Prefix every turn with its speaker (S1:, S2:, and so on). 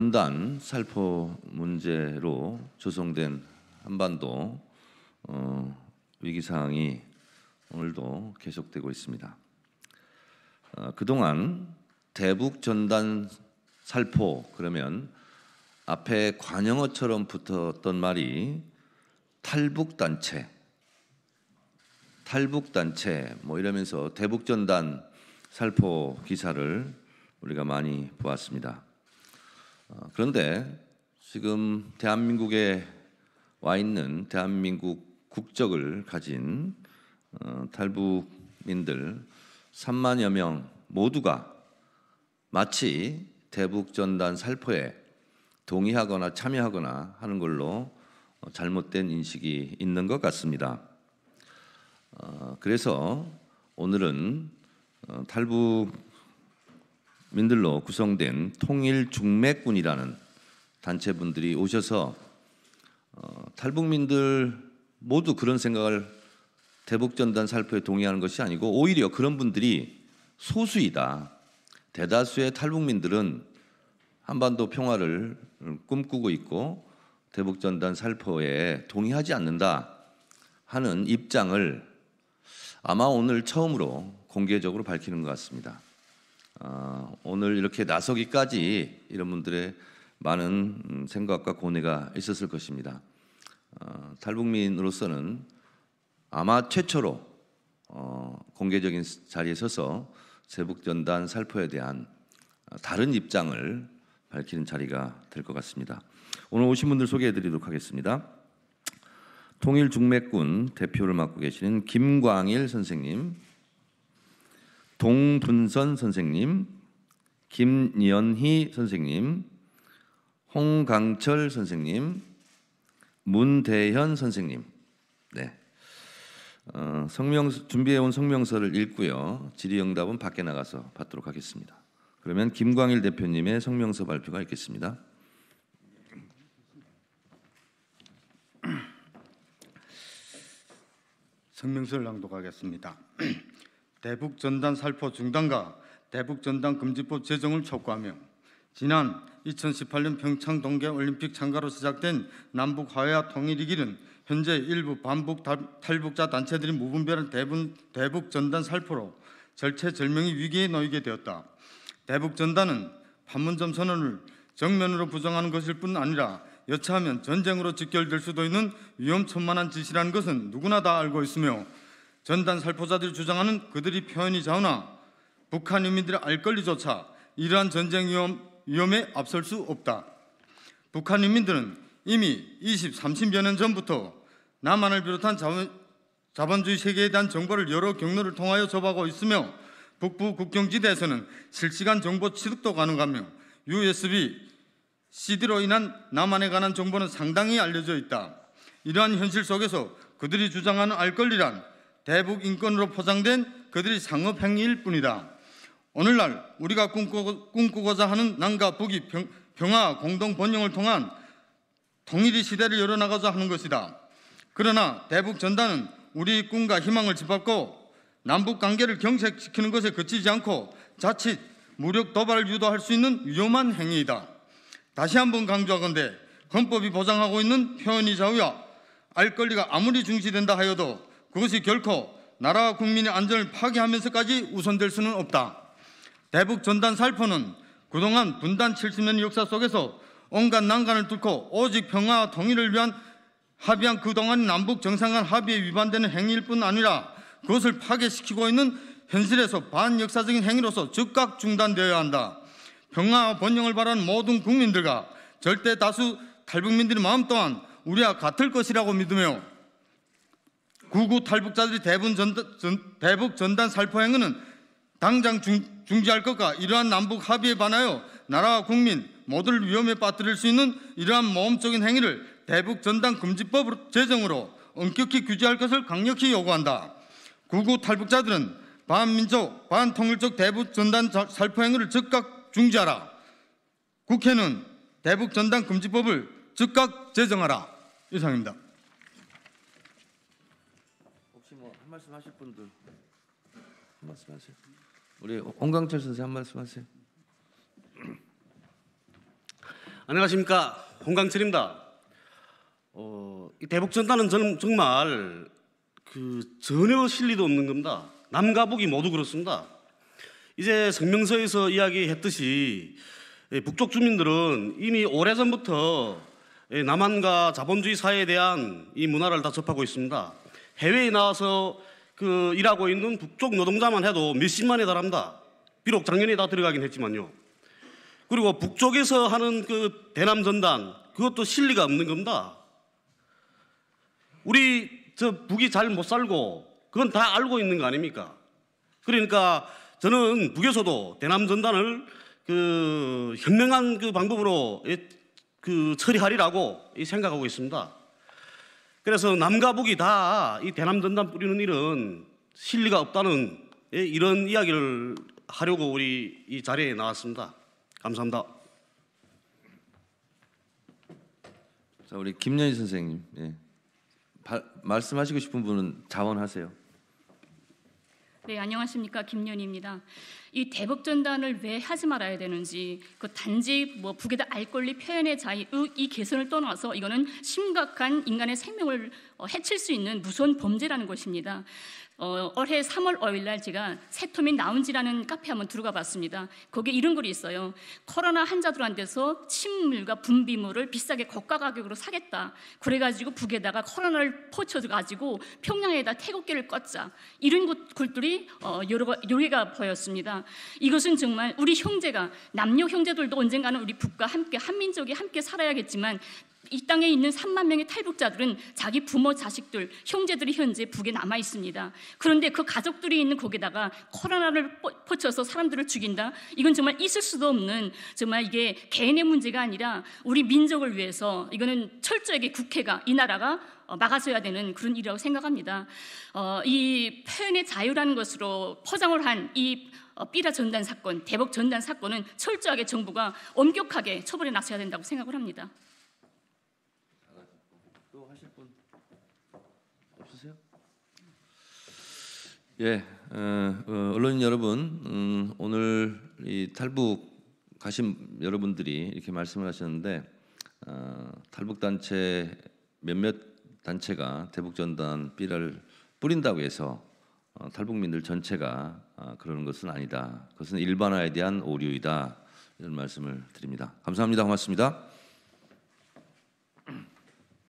S1: 분단 살포 문제로 조성된 한반도 어, 위기 상황이 오늘도 계속되고 있습니다. 어, 그동안 대북 전단 살포 그러면 앞에 관영어처럼 붙었던 말이 탈북 단체, 탈북 단체 뭐 이러면서 대북 전단 살포 기사를 우리가 많이 보았습니다. 어, 그런데 지금 대한민국에 와 있는 대한민국 국적을 가진 어, 탈북민들 3만여 명 모두가 마치 대북 전단 살포에 동의하거나 참여하거나 하는 걸로 어, 잘못된 인식이 있는 것 같습니다. 그래서 오늘은 탈북 민들로 구성된 통일중매군이라는 단체분들이 오셔서 어, 탈북민들 모두 그런 생각을 대북전단 살포에 동의하는 것이 아니고 오히려 그런 분들이 소수이다. 대다수의 탈북민들은 한반도 평화를 꿈꾸고 있고 대북전단 살포에 동의하지 않는다 하는 입장을 아마 오늘 처음으로 공개적으로 밝히는 것 같습니다. 아, 오늘 이렇게 나서기까지 이런 분들의 많은 음, 생각과 고뇌가 있었을 것입니다. 아, 탈북민으로서는 아마 최초로 어, 공개적인 자리에 서서 세북전단 살포에 대한 아, 다른 입장을 밝히는 자리가 될 것 같습니다. 오늘 오신 분들 소개해드리도록 하겠습니다. 통일중매군 대표를 맡고 계시는 김광일 선생님, 동분선 선생님, 김연희 선생님, 홍강철 선생님, 문대현 선생님. 네. 어, 성명 준비해 온 성명서를 읽고요. 질의응답은 밖에 나가서 받도록 하겠습니다. 그러면 김광일 대표님의 성명서 발표가 있겠습니다.
S2: 성명서를 낭독하겠습니다. 대북 전단 살포 중단과 대북 전단 금지법 제정을 촉구하며 지난 2018년 평창 동계 올림픽 참가로 시작된 남북 화해와 통일이 기는 현재 일부 반북 탈북자 단체들이 무분별한 대북, 대북 전단 살포로 절체절명의 위기에 놓이게 되었다. 대북 전단은 판문점 선언을 정면으로 부정하는 것일 뿐 아니라 여차하면 전쟁으로 직결될 수도 있는 위험천만한 짓이라는 것은 누구나 다 알고 있으며 전단 살포자들이 주장하는 그들이 표현이 자우나 북한 인민들의 알 권리조차 이러한 전쟁 위험, 에 앞설 수 없다. 북한 인민들은 이미 20, 30여 년 전부터 남한을 비롯한 자본, 주의 세계에 대한 정보를 여러 경로를 통하여 접하고 있으며 북부 국경지대에서는 실시간 정보 취득도 가능하며 USB, CD로 인한 남한에 관한 정보는 상당히 알려져 있다. 이러한 현실 속에서 그들이 주장하는 알 권리란 대북 인권으로 포장된 그들의 상업 행위일 뿐이다. 오늘날 우리가 꿈꾸고, 자 하는 남과 북이 평, 평화 공동 번영을 통한 통일의 시대를 열어나가자 하는 것이다. 그러나 대북 전단은 우리 꿈과 희망을 짓밟고 남북 관계를 경색시키는 것에 그치지 않고 자칫 무력 도발을 유도할 수 있는 위험한 행위이다. 다시 한번 강조하건대 헌법이 보장하고 있는 표현의 자유와 알 권리가 아무리 중시된다 하여도 그것이 결코 나라와 국민의 안전을 파괴하면서까지 우선될 수는 없다. 대북 전단 살포는 그동안 분단 70년 역사 속에서 온갖 난간을 뚫고 오직 평화와 통일을 위한 합의한 그동안 남북 정상간 합의에 위반되는 행위일 뿐 아니라 그것을 파괴시키고 있는 현실에서 반역사적인 행위로서 즉각 중단되어야 한다. 평화와 번영을 바라는 모든 국민들과 절대 다수 탈북민들의 마음 또한 우리와 같을 것이라고 믿으며 구구 탈북자들이 대북 전단, 대북 전단 살포 행위는 당장 중, 중지할 것과 이러한 남북 합의에 반하여 나라와 국민 모두를 위험에 빠뜨릴 수 있는 이러한 모험적인 행위를 대북 전단 금지법 제정으로 엄격히 규제할 것을 강력히 요구한다. 구구 탈북자들은 반민족, 반통일적 대북 전단 살포 행위를 즉각 중지하라. 국회는 대북 전단 금지법을 즉각 제정하라. 이상입니다.
S1: 말씀 하실 분들 한 말씀 하세요. 우리 홍강철 선생 한 말씀 하세요.
S3: 안녕하십니까 홍강철입니다. 어, 대북 전단은 저는 정말 그 전혀 실리도 없는 겁니다. 남과 북이 모두 그렇습니다. 이제 성명서에서 이야기했듯이 예, 북쪽 주민들은 이미 오래전부터 예, 남한과 자본주의 사회에 대한 이 문화를 다 접하고 있습니다. 해외에 나와서 그 일하고 있는 북쪽 노동자만 해도 몇십만에 달합니다. 비록 작년에 다 들어가긴 했지만요. 그리고 북쪽에서 하는 그 대남 전단 그것도 실리가 없는 겁니다. 우리 저 북이 잘 못 살고 그건 다 알고 있는 거 아닙니까? 그러니까 저는 북에서도 대남 전단을 그 현명한 그 방법으로 그 처리하리라고 생각하고 있습니다. 그래서 남과 북이 다 이 대남전단 뿌리는 일은 실리가 없다는 예, 이런 이야기를 하려고 우리 이 자리에 나왔습니다. 감사합니다.
S1: 자, 우리 김연희 선생님. 예. 바, 말씀하시고 싶은 분은 자원하세요.
S4: 네, 안녕하십니까? 김연희입니다. 이대북 전단을 왜 하지 말아야 되는지 그 단지 뭐 북에다 알 권리 표현의 자유 이 개선을 떠나서 이거는 심각한 인간의 생명을 어, 해칠 수 있는 무서운 범죄라는 것입니다. 어, 올해 3월 5일 날 제가 새토민 나운지라는 카페 한번 들어가 봤습니다. 거기에 이런 글이 있어요. 코로나 환자들한테서 침물과 분비물을 비싸게 고가 가격으로 사겠다. 그래가지고 북에다가 코로나를 포쳐가지고 평양에다 태극기를 꽂자. 이런 것들이 어, 여러, 여러 개가 보였습니다. 이것은 정말 우리 형제가 남녀 형제들도 언젠가는 우리 북과 함께 한민족이 함께 살아야겠지만 이 땅에 있는 3만 명의 탈북자들은 자기 부모 자식들, 형제들이 현재 북에 남아 있습니다. 그런데 그 가족들이 있는 거기다가 코로나를 퍼쳐서 사람들을 죽인다. 이건 정말 있을 수도 없는 정말 이게 개인의 문제가 아니라 우리 민족을 위해서 이거는 철저하게 국회가 이 나라가 어, 막아줘야 되는 그런 일이라고 생각합니다. 어, 이 표현의 자유라는 것으로 포장을 한이 어, 삐라 전단 사건, 대북 전단 사건은 철저하게 정부가 엄격하게 처벌에 나서야 된다고 생각을 합니다. 분
S1: 없으세요? 예, 어, 어, 언론인 여러분, 음, 오늘 이 탈북 가신 여러분들이 이렇게 말씀을 하셨는데 어, 탈북 단체 몇몇 단체가 대북 전단 삐를 뿌린다고 해서 어, 탈북민들 전체가 어, 그러는 것은 아니다. 그것은 일반화에 대한 오류이다. 이런 말씀을 드립니다. 감사합니다. 고맙습니다.